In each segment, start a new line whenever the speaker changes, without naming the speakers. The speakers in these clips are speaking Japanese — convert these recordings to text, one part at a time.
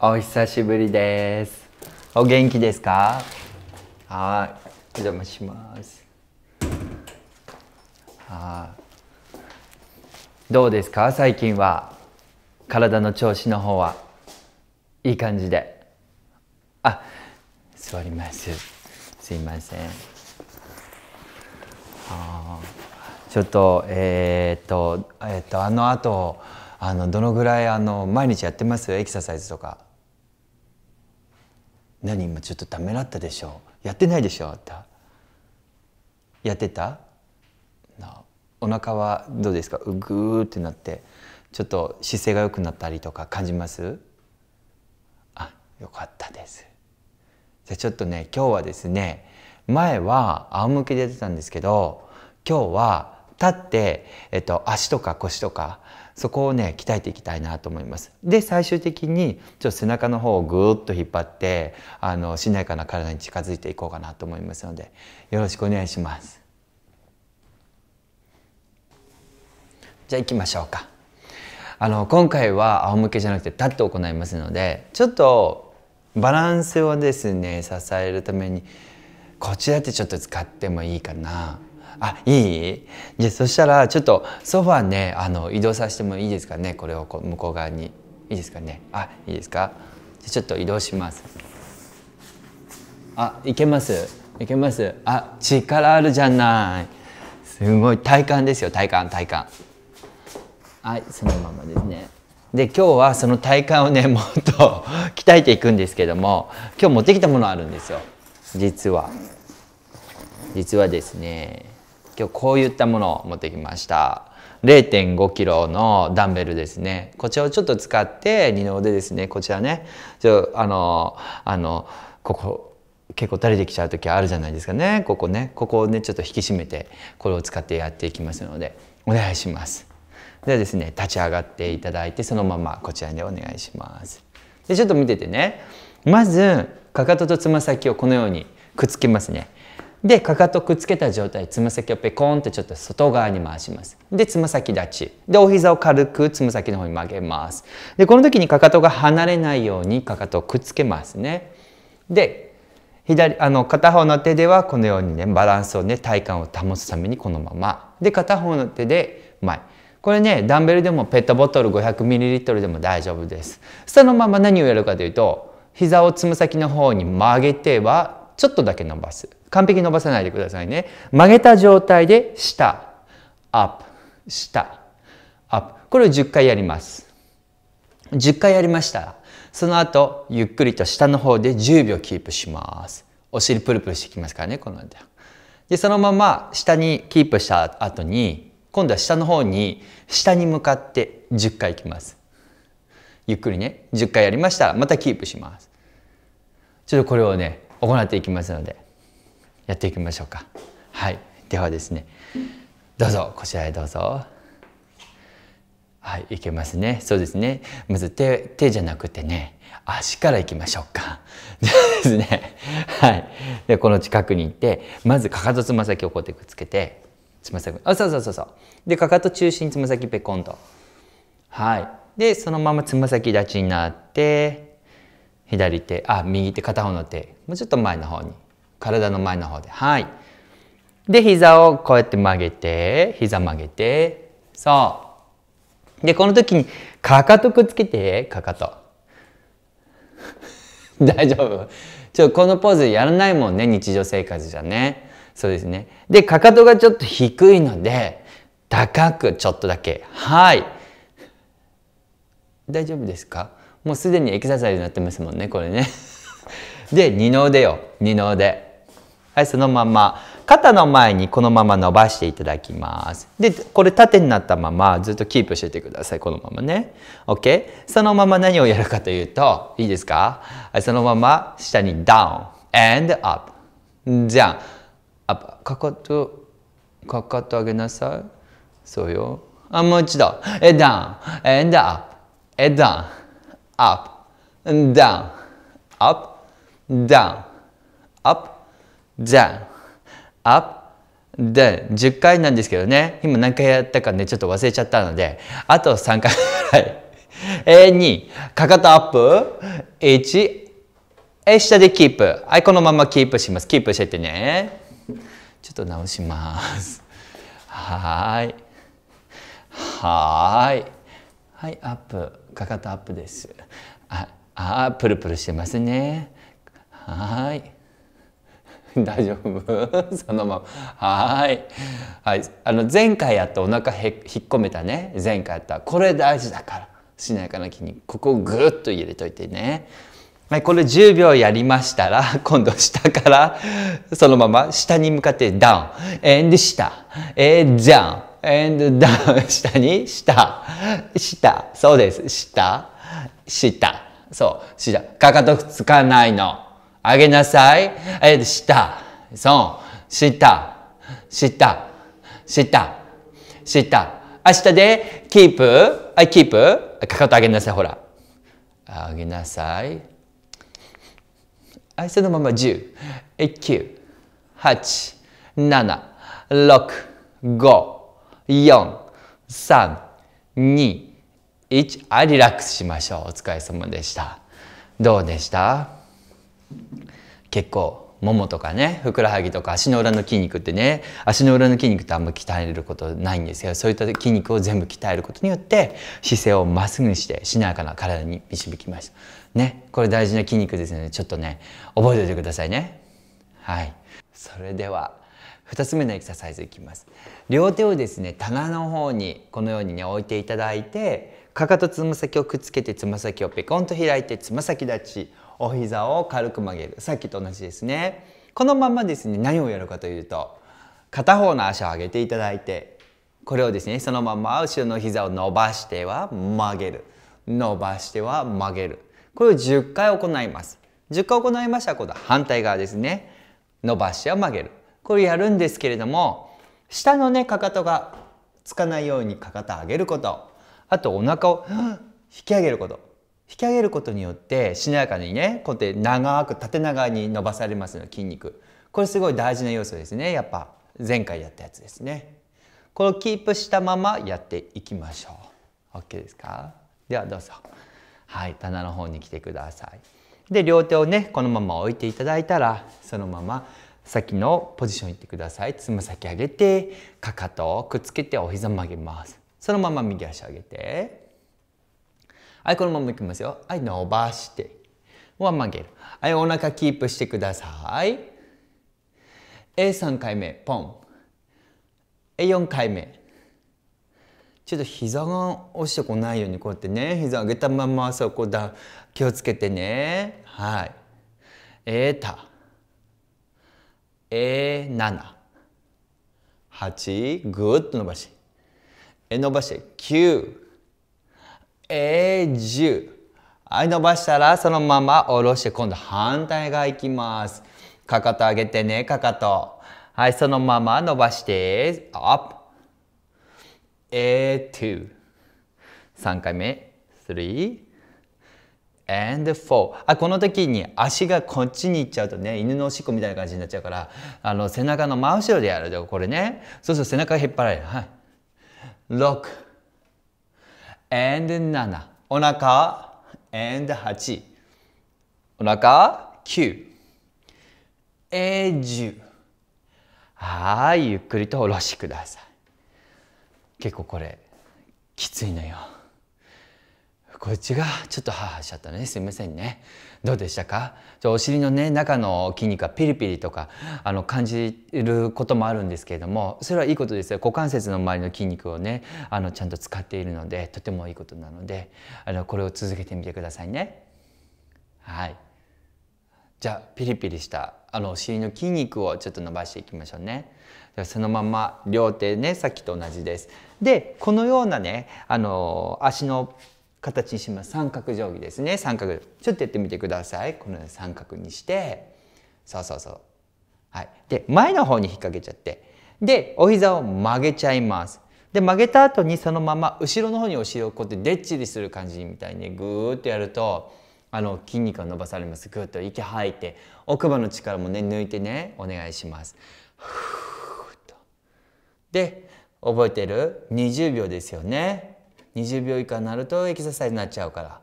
お久しぶりですお元気ですかはいお邪魔しますはいどうですか最近は体の調子の方はいい感じであ座りますすいませんあちょっとえー、っとえー、っとあの後あのどのぐらいあの毎日やってますエクササイズとか何今ちょっとためらったでしょうやってないでしょってやってたお腹はどうですかうぐーってなってちょっと姿勢が良くなったりとか感じますあよかったですじゃちょっとね今日はですね前は仰向けでやってたんですけど今日は立って、えっと、足とか腰とかそこをね鍛えていきたいなと思いますで最終的にちょっと背中の方をぐーっと引っ張ってあのしなやかな体に近づいていこうかなと思いますのでよろしくお願いしますじゃあ行きましょうかあの今回は仰向けじゃなくて立って行いますのでちょっとバランスをですね支えるためにこちらってちょっと使ってもいいかなあいいじゃあそしたらちょっとソファねあの移動させてもいいですかねこれをこう向こう側にいいですかねあいいですかじゃちょっと移動しますあいけますいけますあ力あるじゃないすごい体幹ですよ体幹体幹はいそのままですねで今日はその体幹をね もっと 鍛えていくんですけども今日持ってきたものあるんですよ実は実はですね今日こういったものを持ってきました。0.5 k g のダンベルですね。こちらをちょっと使って二の腕ですね。こちらね。ちょあのあのここ結構垂れてきちゃう時あるじゃないですかね。ここねここをねちょっと引き締めてこれを使ってやっていきますのでお願いします。ではですね立ち上がっていただいてそのままこちらでお願いします。でちょっと見ててね。まずかかととつま先をこのようにくっつけますね。でかかとくっつけた状態つま先をペコンってちょっと外側に回しますでつま先立ちでお膝を軽くつま先の方に曲げますでこの時にかかとが離れないようにかかとをくっつけますねで左あの片方の手ではこのようにねバランスをね体幹を保つためにこのままで片方の手で前これねダンベルでもペットボトル 500ml でも大丈夫ですそのまま何をやるかというと膝をつま先の方に曲げてはちょっとだけ伸ばす完璧に伸ばさないでくださいね。曲げた状態で下、アップ、下、アップ。これを10回やります。10回やりましたら、その後、ゆっくりと下の方で10秒キープします。お尻プルプルしてきますからね、この間。で、そのまま下にキープした後に、今度は下の方に、下に向かって10回いきます。ゆっくりね、10回やりましたら、またキープします。ちょっとこれをね、行っていきますので。やっていきましょうかはいではですねどうぞこちらへどうぞはいいけますねそうですねまず手手じゃなくてね足からいきましょうか ですねはいでこの近くに行ってまずかかとつま先をこうやってくっつけてつま先あそうそうそうそうでかかと中心つま先ペコンとはいでそのままつま先立ちになって左手あ右手片方の手もうちょっと前の方に体の前の方で。はい。で、膝をこうやって曲げて、膝曲げて、そう。で、この時に、かかとくっつけて、かかと。大丈夫ちょ、このポーズやらないもんね、日常生活じゃね。そうですね。で、かかとがちょっと低いので、高くちょっとだけ。はい。大丈夫ですかもうすでにエクササイズになってますもんね、これね。で、二の腕よ。二の腕。はい、そのまま肩の前にこのまま伸ばしていただきます。で、これ縦になったままずっとキープしててください。このままね。OK? そのまま何をやるかというと、いいですか、はい、そのまま下にダウン and up。じゃあ、アップ。かかと、かかと上げなさい。そうよ。あ、もう一度。え、ダウン and up。え、ダウンップ。ダウンアップ。ダウンアップ。じゃあ、up で、10回なんですけどね、今何回やったかね、ちょっと忘れちゃったので、あと3回ぐらい。え2、かかとアップ、1、え、下でキープ。はい、このままキープします。キープしててね。ちょっと直します。はい。はい。はい、アップ。かかとアップです。あ、あプルプルしてますね。はい。大丈夫そのままはいはいあの前回やったお腹へ引っ込めたね前回やったこれ大事だからしなやかな筋肉ここをぐっと入れといてねはいこれ10秒やりましたら 今度下からそのまま下に向かってダウンエンド下えー、ジャンエンドダウン下に下下そうです下下そう下かかとつかないのあげなさい。え、した。そう。した。した。した。した。明日で、キープ、あ、キープ、かかと上げなさい、ほら。あげなさい。はい、そのまま10、9、8、7、6、5、4、3、2、1、あリラックスしましょう。お疲れ様でした。どうでした結構ももとかねふくらはぎとか足の裏の筋肉ってね足の裏の筋肉ってあんま鍛えれることないんですよそういった筋肉を全部鍛えることによって姿勢をまっすぐにしてしなやかな体に導きましたねこれ大事な筋肉ですのでちょっとね覚えておいてくださいねはいそれでは2つ目のエクササイズいきます両手をですね棚の方にこのようにね置いていただいてかかとつま先をくっつけてつま先をペコンと開いてつま先立ちお膝を軽く曲げるさっきと同じですねこのままですね何をやるかというと片方の足を上げていただいてこれをですねそのまま後ろの膝を伸ばしては曲げる伸ばしては曲げるこれを10回行います10回行いましたら今度は反対側ですね伸ばしては曲げるこれやるんですけれども下のねかかとがつかないようにかかと上げることあとお腹を引き上げること引き上げることによってしなやかにねこうやって長く縦長に伸ばされますの筋肉これすごい大事な要素ですねやっぱ前回やったやつですねこれをキープしたままやっていきましょう OK ですかではどうぞはい棚の方に来てくださいで両手をねこのまま置いていただいたらそのまま先のポジション行ってくださいつま先上げてかかとをくっつけてお膝曲げますそのまま右足上げてはい、このままいきますよ。はい、伸ばして。は曲げる。はい、お腹キープしてください。え、3回目、ポン。え、4回目。ちょっと膝が落ちてこないようにこうやってね、膝上げたままそこだ。気をつけてね。はい。えた。え7。8、ぐっと伸ばして。え、伸ばして、9。えじはい伸ばしたらそのまま下ろして今度反対側いきますかかと上げてねかかとはいそのまま伸ばしてアップえー3回目3 and 4あこの時に足がこっちに行っちゃうとね犬のおしっこみたいな感じになっちゃうからあの背中の真後ろでやるでこれねそうすると背中が引っ張られるはい6 and 7お腹 and 8お腹9え10はいゆっくりと下ろしてください結構これきついのよこっちがちょっとハハしちゃったねすいませんねどうでしたかお尻のね中の筋肉がピリピリとかあの感じることもあるんですけれどもそれはいいことですよ股関節の周りの筋肉をねあのちゃんと使っているのでとてもいいことなのであのこれを続けてみてくださいねはいじゃあピリピリしたあのお尻の筋肉をちょっと伸ばしていきましょうねそのまま両手ねさっきと同じですでこのようなねあの足の形にします三角定規ですね三角ちょっとやってみてくださいこの三角にしてそうそうそうはいで前の方に引っ掛けちゃってでお膝を曲げちゃいますで曲げた後にそのまま後ろの方にお尻をこうやってでっちりする感じみたいにぐーっとやるとあの筋肉が伸ばされますぐっと息吐いて奥歯の力もね抜いてねお願いしますで覚えてる20秒ですよね20秒以下になるとエクササイズになっちゃうから、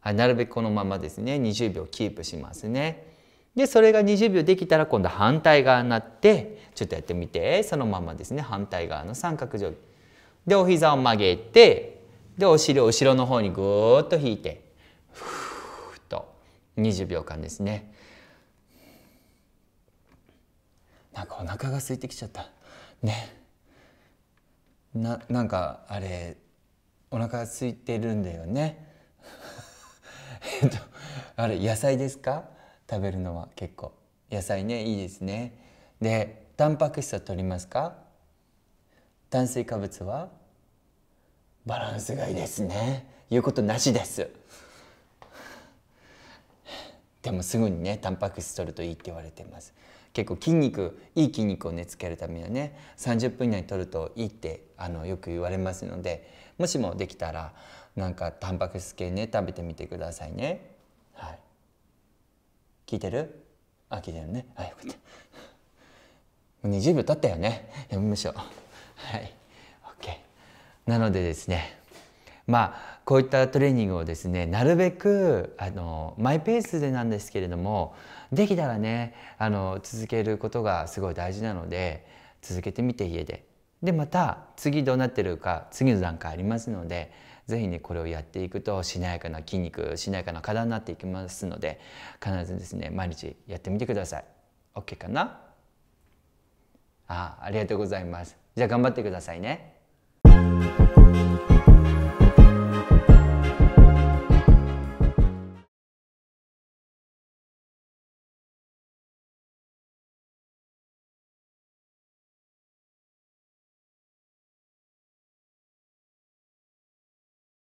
はい、なるべくこのままですね20秒キープしますね。でそれが20秒できたら今度反対側になってちょっとやってみてそのままですね反対側の三角定規。でお膝を曲げてでお尻を後ろの方にぐーっと引いてふーっと20秒間ですね。なんかお腹が空いてきちゃったねななんかあれお腹空いてるんだよね えっとあれ野菜ですか食べるのは結構野菜ねいいですねでタンパク質は取りますか炭水化物はバランスがいいですね言うことなしですでもすぐにねタンパク質取るといいって言われてます結構筋肉いい筋肉をねつけるためにはね30分以内に取るといいってあのよく言われますのでもしもできたらなんかタンパク質系ね食べてみてくださいねはい聞いてるあ聞いてるねはいよかったもう20秒経ったよねやめましょうはい OK なのでですねまあこういったトレーニングをですねなるべくあのマイペースでなんですけれどもできたらねあの続けることがすごい大事なので続けてみて家ででまた次どうなってるか次の段階ありますので是非ねこれをやっていくとしなやかな筋肉しなやかな体になっていきますので必ずですね毎日やってみてください。OK かなあありがとうございます。じゃあ頑張ってくださいね。